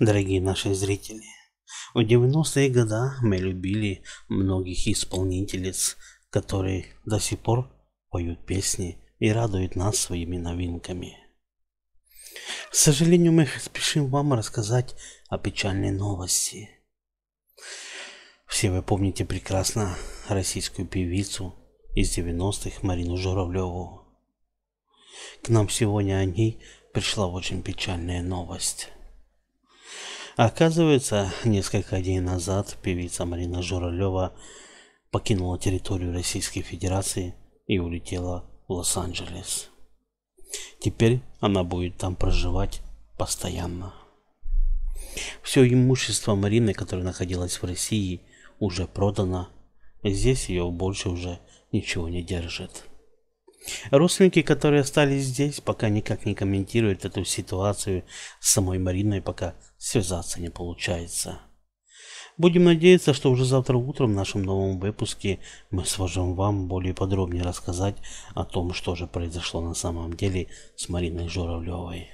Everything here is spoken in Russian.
дорогие наши зрители. В 90-е годы мы любили многих исполнительниц, которые до сих пор поют песни и радуют нас своими новинками. К сожалению, мы спешим вам рассказать о печальной новости. Все вы помните прекрасно российскую певицу из 90-х Марину Журавлеву. К нам сегодня о ней пришла очень печальная новость. Оказывается, несколько дней назад певица Марина Журалева покинула территорию Российской Федерации и улетела в Лос-Анджелес. Теперь она будет там проживать постоянно. Все имущество Марины, которое находилось в России, уже продано. Здесь ее больше уже ничего не держит. Родственники, которые остались здесь, пока никак не комментируют эту ситуацию с самой Мариной, пока связаться не получается. Будем надеяться, что уже завтра утром в нашем новом выпуске мы сможем вам более подробнее рассказать о том, что же произошло на самом деле с Мариной Журавлевой.